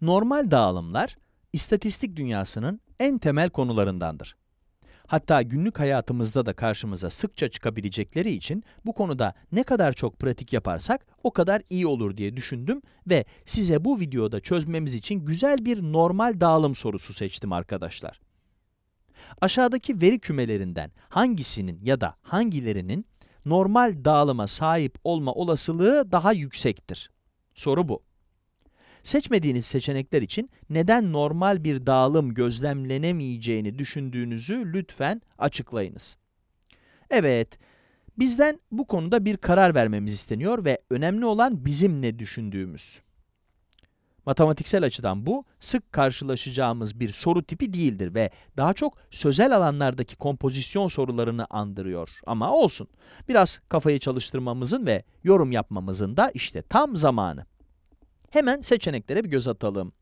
Normal dağılımlar, istatistik dünyasının en temel konularındandır. Hatta günlük hayatımızda da karşımıza sıkça çıkabilecekleri için bu konuda ne kadar çok pratik yaparsak o kadar iyi olur diye düşündüm ve size bu videoda çözmemiz için güzel bir normal dağılım sorusu seçtim arkadaşlar. Aşağıdaki veri kümelerinden hangisinin ya da hangilerinin normal dağılıma sahip olma olasılığı daha yüksektir? Soru bu. Seçmediğiniz seçenekler için neden normal bir dağılım gözlemlenemeyeceğini düşündüğünüzü lütfen açıklayınız. Evet, bizden bu konuda bir karar vermemiz isteniyor ve önemli olan bizim ne düşündüğümüz. Matematiksel açıdan bu, sık karşılaşacağımız bir soru tipi değildir ve daha çok sözel alanlardaki kompozisyon sorularını andırıyor. Ama olsun, biraz kafayı çalıştırmamızın ve yorum yapmamızın da işte tam zamanı. Hemen seçeneklere bir göz atalım.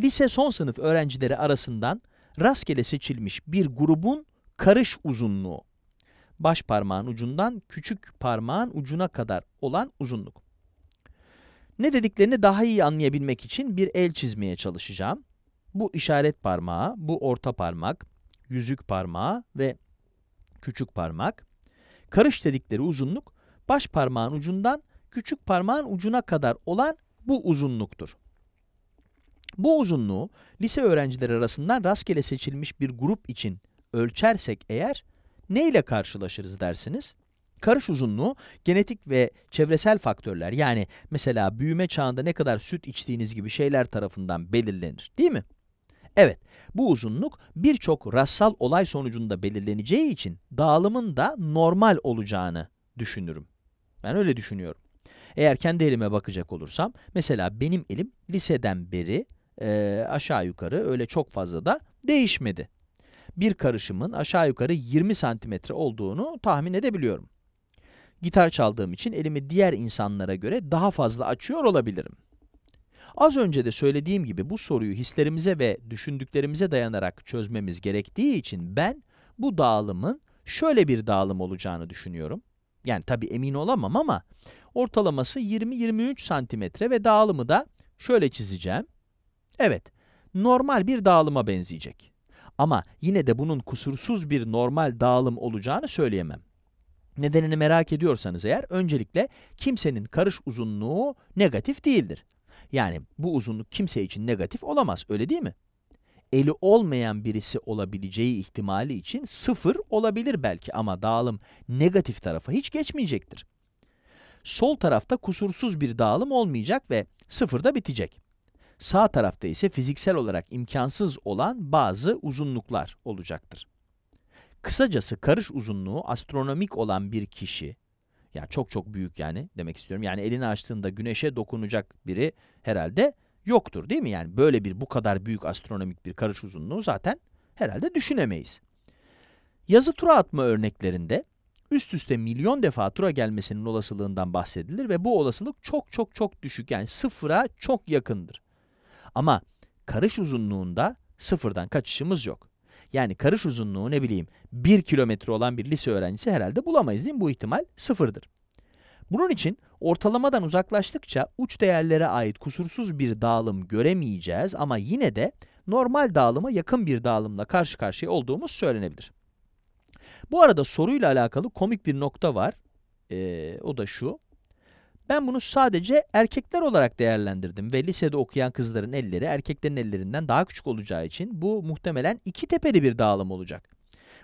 Lise son sınıf öğrencileri arasından rastgele seçilmiş bir grubun karış uzunluğu. Baş parmağın ucundan küçük parmağın ucuna kadar olan uzunluk. Ne dediklerini daha iyi anlayabilmek için bir el çizmeye çalışacağım. Bu işaret parmağı, bu orta parmak, yüzük parmağı ve küçük parmak. Karış dedikleri uzunluk baş parmağın ucundan küçük parmağın ucuna kadar olan bu uzunluktur. Bu uzunluğu lise öğrencileri arasından rastgele seçilmiş bir grup için ölçersek eğer ne ile karşılaşırız dersiniz? Karış uzunluğu genetik ve çevresel faktörler yani mesela büyüme çağında ne kadar süt içtiğiniz gibi şeyler tarafından belirlenir değil mi? Evet, bu uzunluk birçok rastsal olay sonucunda belirleneceği için dağılımın da normal olacağını düşünürüm. Ben öyle düşünüyorum. Eğer kendi elime bakacak olursam mesela benim elim liseden beri e, aşağı yukarı öyle çok fazla da değişmedi. Bir karışımın aşağı yukarı 20 santimetre olduğunu tahmin edebiliyorum. Gitar çaldığım için elimi diğer insanlara göre daha fazla açıyor olabilirim. Az önce de söylediğim gibi bu soruyu hislerimize ve düşündüklerimize dayanarak çözmemiz gerektiği için ben bu dağılımın şöyle bir dağılım olacağını düşünüyorum. Yani tabi emin olamam ama Ortalaması 20-23 santimetre ve dağılımı da şöyle çizeceğim. Evet, normal bir dağılıma benzeyecek. Ama yine de bunun kusursuz bir normal dağılım olacağını söyleyemem. Nedenini merak ediyorsanız eğer, öncelikle kimsenin karış uzunluğu negatif değildir. Yani bu uzunluk kimse için negatif olamaz, öyle değil mi? Eli olmayan birisi olabileceği ihtimali için sıfır olabilir belki ama dağılım negatif tarafa hiç geçmeyecektir sol tarafta kusursuz bir dağılım olmayacak ve sıfırda bitecek. Sağ tarafta ise fiziksel olarak imkansız olan bazı uzunluklar olacaktır. Kısacası karış uzunluğu astronomik olan bir kişi, yani çok çok büyük yani demek istiyorum. Yani elini açtığında güneşe dokunacak biri herhalde yoktur değil mi? Yani böyle bir bu kadar büyük astronomik bir karış uzunluğu zaten herhalde düşünemeyiz. Yazı tura atma örneklerinde üst üste milyon defa tura gelmesinin olasılığından bahsedilir ve bu olasılık çok çok çok düşük yani sıfıra çok yakındır. Ama karış uzunluğunda sıfırdan kaçışımız yok. Yani karış uzunluğu ne bileyim 1 kilometre olan bir lise öğrencisi herhalde bulamayız değil mi? Bu ihtimal sıfırdır. Bunun için ortalamadan uzaklaştıkça uç değerlere ait kusursuz bir dağılım göremeyeceğiz ama yine de normal dağılıma yakın bir dağılımla karşı karşıya olduğumuz söylenebilir. Bu arada soruyla alakalı komik bir nokta var. Ee, o da şu. Ben bunu sadece erkekler olarak değerlendirdim ve lisede okuyan kızların elleri erkeklerin ellerinden daha küçük olacağı için bu muhtemelen iki tepeli bir dağılım olacak.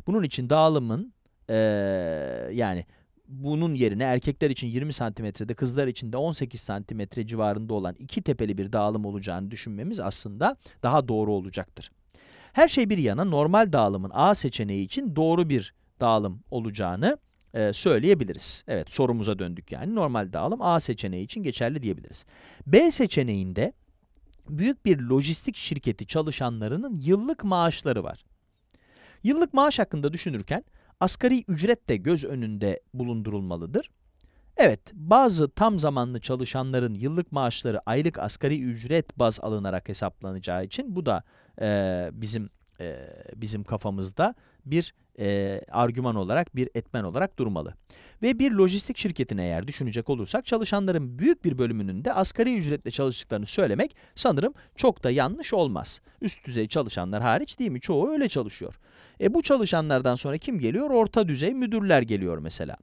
Bunun için dağılımın ee, yani bunun yerine erkekler için 20 santimetrede kızlar için de 18 santimetre civarında olan iki tepeli bir dağılım olacağını düşünmemiz aslında daha doğru olacaktır. Her şey bir yana normal dağılımın A seçeneği için doğru bir dağılım olacağını e, söyleyebiliriz. Evet sorumuza döndük yani normal dağılım A seçeneği için geçerli diyebiliriz. B seçeneğinde büyük bir lojistik şirketi çalışanlarının yıllık maaşları var. Yıllık maaş hakkında düşünürken asgari ücret de göz önünde bulundurulmalıdır. Evet, bazı tam zamanlı çalışanların yıllık maaşları aylık asgari ücret baz alınarak hesaplanacağı için bu da e, bizim e, bizim kafamızda bir e, argüman olarak bir etmen olarak durmalı. Ve bir lojistik şirketine eğer düşünecek olursak çalışanların büyük bir bölümünün de asgari ücretle çalıştıklarını söylemek sanırım çok da yanlış olmaz. Üst düzey çalışanlar hariç değil mi? Çoğu öyle çalışıyor. E bu çalışanlardan sonra kim geliyor? Orta düzey müdürler geliyor mesela.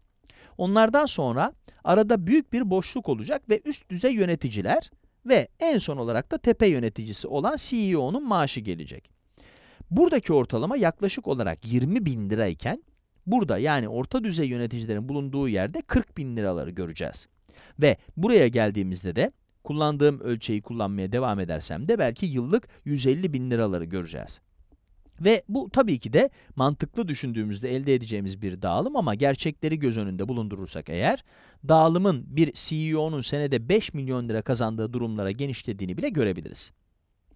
Onlardan sonra arada büyük bir boşluk olacak ve üst düzey yöneticiler ve en son olarak da tepe yöneticisi olan CEO'nun maaşı gelecek. Buradaki ortalama yaklaşık olarak 20 bin lirayken burada yani orta düzey yöneticilerin bulunduğu yerde 40 bin liraları göreceğiz. Ve buraya geldiğimizde de kullandığım ölçeği kullanmaya devam edersem de belki yıllık 150 bin liraları göreceğiz. Ve bu tabii ki de mantıklı düşündüğümüzde elde edeceğimiz bir dağılım ama gerçekleri göz önünde bulundurursak eğer dağılımın bir CEO'nun senede 5 milyon lira kazandığı durumlara genişlediğini bile görebiliriz.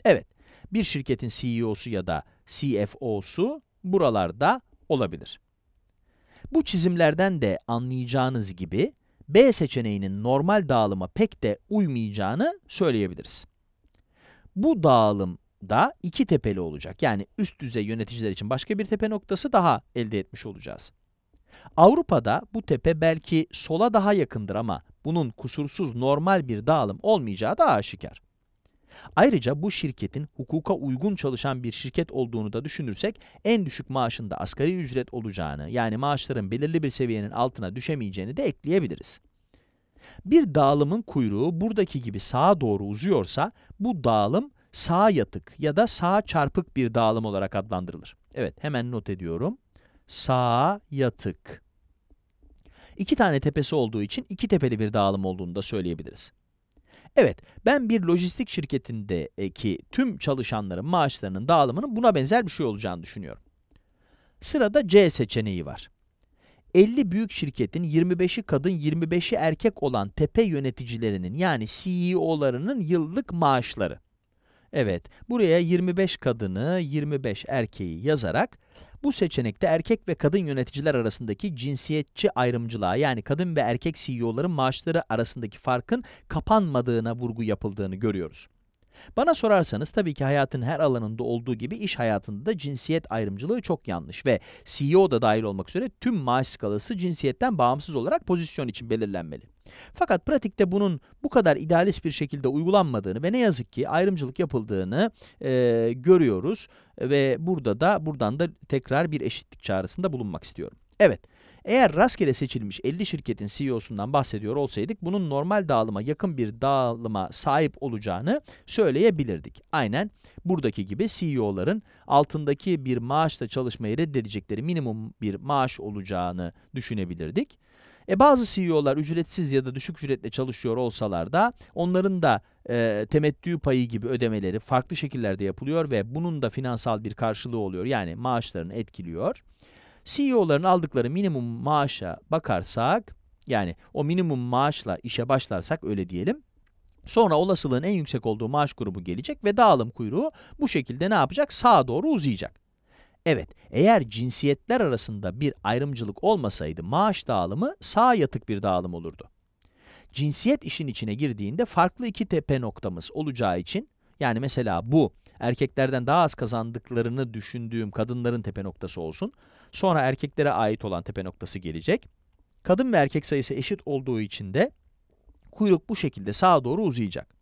Evet, bir şirketin CEO'su ya da CFO'su buralarda olabilir. Bu çizimlerden de anlayacağınız gibi B seçeneğinin normal dağılıma pek de uymayacağını söyleyebiliriz. Bu dağılım da iki tepeli olacak. Yani üst düzey yöneticiler için başka bir tepe noktası daha elde etmiş olacağız. Avrupa'da bu tepe belki sola daha yakındır ama bunun kusursuz normal bir dağılım olmayacağı da aşikar. Ayrıca bu şirketin hukuka uygun çalışan bir şirket olduğunu da düşünürsek en düşük maaşında asgari ücret olacağını yani maaşların belirli bir seviyenin altına düşemeyeceğini de ekleyebiliriz. Bir dağılımın kuyruğu buradaki gibi sağa doğru uzuyorsa bu dağılım sağ yatık ya da sağ çarpık bir dağılım olarak adlandırılır. Evet hemen not ediyorum. sağ yatık. İki tane tepesi olduğu için iki tepeli bir dağılım olduğunu da söyleyebiliriz. Evet ben bir lojistik şirketindeki tüm çalışanların maaşlarının dağılımının buna benzer bir şey olacağını düşünüyorum. Sırada C seçeneği var. 50 büyük şirketin 25'i kadın 25'i erkek olan tepe yöneticilerinin yani CEO'larının yıllık maaşları. Evet, buraya 25 kadını, 25 erkeği yazarak bu seçenekte erkek ve kadın yöneticiler arasındaki cinsiyetçi ayrımcılığa yani kadın ve erkek CEO'ların maaşları arasındaki farkın kapanmadığına vurgu yapıldığını görüyoruz. Bana sorarsanız tabii ki hayatın her alanında olduğu gibi iş hayatında da cinsiyet ayrımcılığı çok yanlış ve CEO da dahil olmak üzere tüm maaş skalası cinsiyetten bağımsız olarak pozisyon için belirlenmeli. Fakat pratikte bunun bu kadar idealist bir şekilde uygulanmadığını ve ne yazık ki ayrımcılık yapıldığını e, görüyoruz ve burada da buradan da tekrar bir eşitlik çağrısında bulunmak istiyorum. Evet. Eğer rastgele seçilmiş 50 şirketin CEO'sundan bahsediyor olsaydık bunun normal dağılıma yakın bir dağılıma sahip olacağını söyleyebilirdik. Aynen buradaki gibi CEO'ların altındaki bir maaşla çalışmayı reddedecekleri minimum bir maaş olacağını düşünebilirdik. E bazı CEO'lar ücretsiz ya da düşük ücretle çalışıyor olsalar da onların da e, temettü payı gibi ödemeleri farklı şekillerde yapılıyor ve bunun da finansal bir karşılığı oluyor. Yani maaşlarını etkiliyor. CEO'ların aldıkları minimum maaşa bakarsak yani o minimum maaşla işe başlarsak öyle diyelim. Sonra olasılığın en yüksek olduğu maaş grubu gelecek ve dağılım kuyruğu bu şekilde ne yapacak? Sağa doğru uzayacak. Evet, eğer cinsiyetler arasında bir ayrımcılık olmasaydı maaş dağılımı sağ yatık bir dağılım olurdu. Cinsiyet işin içine girdiğinde farklı iki tepe noktamız olacağı için, yani mesela bu erkeklerden daha az kazandıklarını düşündüğüm kadınların tepe noktası olsun, sonra erkeklere ait olan tepe noktası gelecek. Kadın ve erkek sayısı eşit olduğu için de kuyruk bu şekilde sağa doğru uzayacak.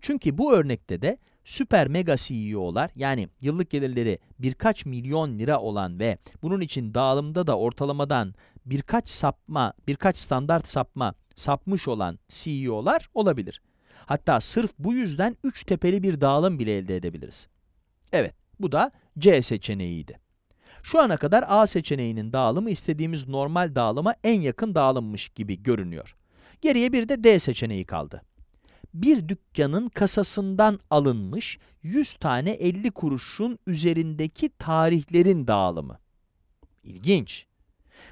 Çünkü bu örnekte de süper mega CEO'lar yani yıllık gelirleri birkaç milyon lira olan ve bunun için dağılımda da ortalamadan birkaç sapma, birkaç standart sapma sapmış olan CEO'lar olabilir. Hatta sırf bu yüzden üç tepeli bir dağılım bile elde edebiliriz. Evet, bu da C seçeneğiydi. Şu ana kadar A seçeneğinin dağılımı istediğimiz normal dağılıma en yakın dağılımmış gibi görünüyor. Geriye bir de D seçeneği kaldı bir dükkanın kasasından alınmış 100 tane 50 kuruşun üzerindeki tarihlerin dağılımı. İlginç.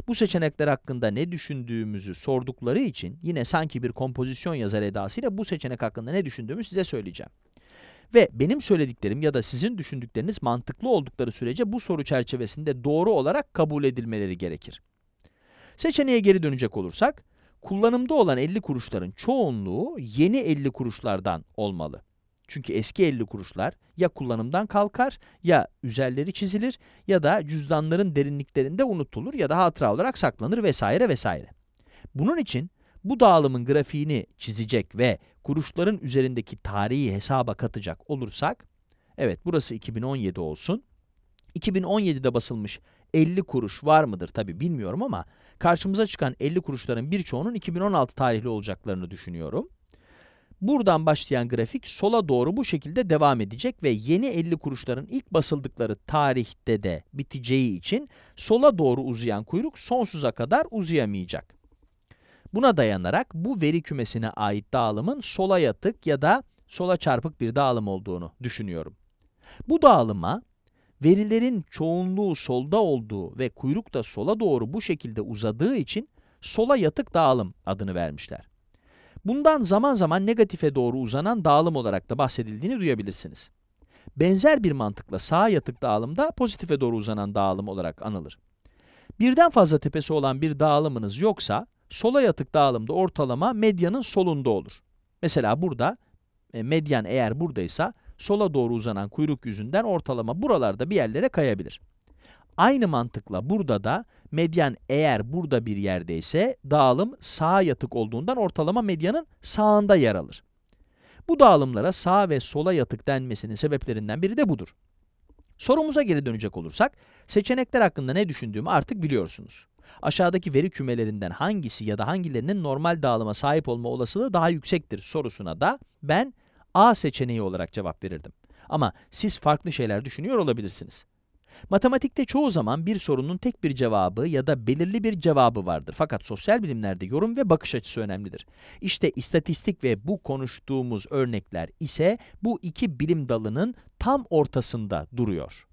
Bu seçenekler hakkında ne düşündüğümüzü sordukları için yine sanki bir kompozisyon yazar edasıyla bu seçenek hakkında ne düşündüğümü size söyleyeceğim. Ve benim söylediklerim ya da sizin düşündükleriniz mantıklı oldukları sürece bu soru çerçevesinde doğru olarak kabul edilmeleri gerekir. Seçeneğe geri dönecek olursak, Kullanımda olan 50 kuruşların çoğunluğu yeni 50 kuruşlardan olmalı. Çünkü eski 50 kuruşlar ya kullanımdan kalkar ya üzerleri çizilir ya da cüzdanların derinliklerinde unutulur ya da hatıra olarak saklanır vesaire vesaire. Bunun için bu dağılımın grafiğini çizecek ve kuruşların üzerindeki tarihi hesaba katacak olursak evet burası 2017 olsun. 2017'de basılmış 50 kuruş var mıdır tabi bilmiyorum ama karşımıza çıkan 50 kuruşların birçoğunun 2016 tarihli olacaklarını düşünüyorum. Buradan başlayan grafik sola doğru bu şekilde devam edecek ve yeni 50 kuruşların ilk basıldıkları tarihte de biteceği için sola doğru uzayan kuyruk sonsuza kadar uzayamayacak. Buna dayanarak bu veri kümesine ait dağılımın sola yatık ya da sola çarpık bir dağılım olduğunu düşünüyorum. Bu dağılıma Verilerin çoğunluğu solda olduğu ve kuyruk da sola doğru bu şekilde uzadığı için sola yatık dağılım adını vermişler. Bundan zaman zaman negatife doğru uzanan dağılım olarak da bahsedildiğini duyabilirsiniz. Benzer bir mantıkla sağ yatık dağılım da pozitife doğru uzanan dağılım olarak anılır. Birden fazla tepesi olan bir dağılımınız yoksa, sola yatık dağılımda ortalama medyanın solunda olur. Mesela burada, e, medyan eğer buradaysa, sola doğru uzanan kuyruk yüzünden ortalama buralarda bir yerlere kayabilir. Aynı mantıkla burada da medyan eğer burada bir yerdeyse dağılım sağa yatık olduğundan ortalama medyanın sağında yer alır. Bu dağılımlara sağ ve sola yatık denmesinin sebeplerinden biri de budur. Sorumuza geri dönecek olursak, seçenekler hakkında ne düşündüğümü artık biliyorsunuz. Aşağıdaki veri kümelerinden hangisi ya da hangilerinin normal dağılıma sahip olma olasılığı daha yüksektir sorusuna da ben A seçeneği olarak cevap verirdim. Ama siz farklı şeyler düşünüyor olabilirsiniz. Matematikte çoğu zaman bir sorunun tek bir cevabı ya da belirli bir cevabı vardır. Fakat sosyal bilimlerde yorum ve bakış açısı önemlidir. İşte istatistik ve bu konuştuğumuz örnekler ise bu iki bilim dalının tam ortasında duruyor.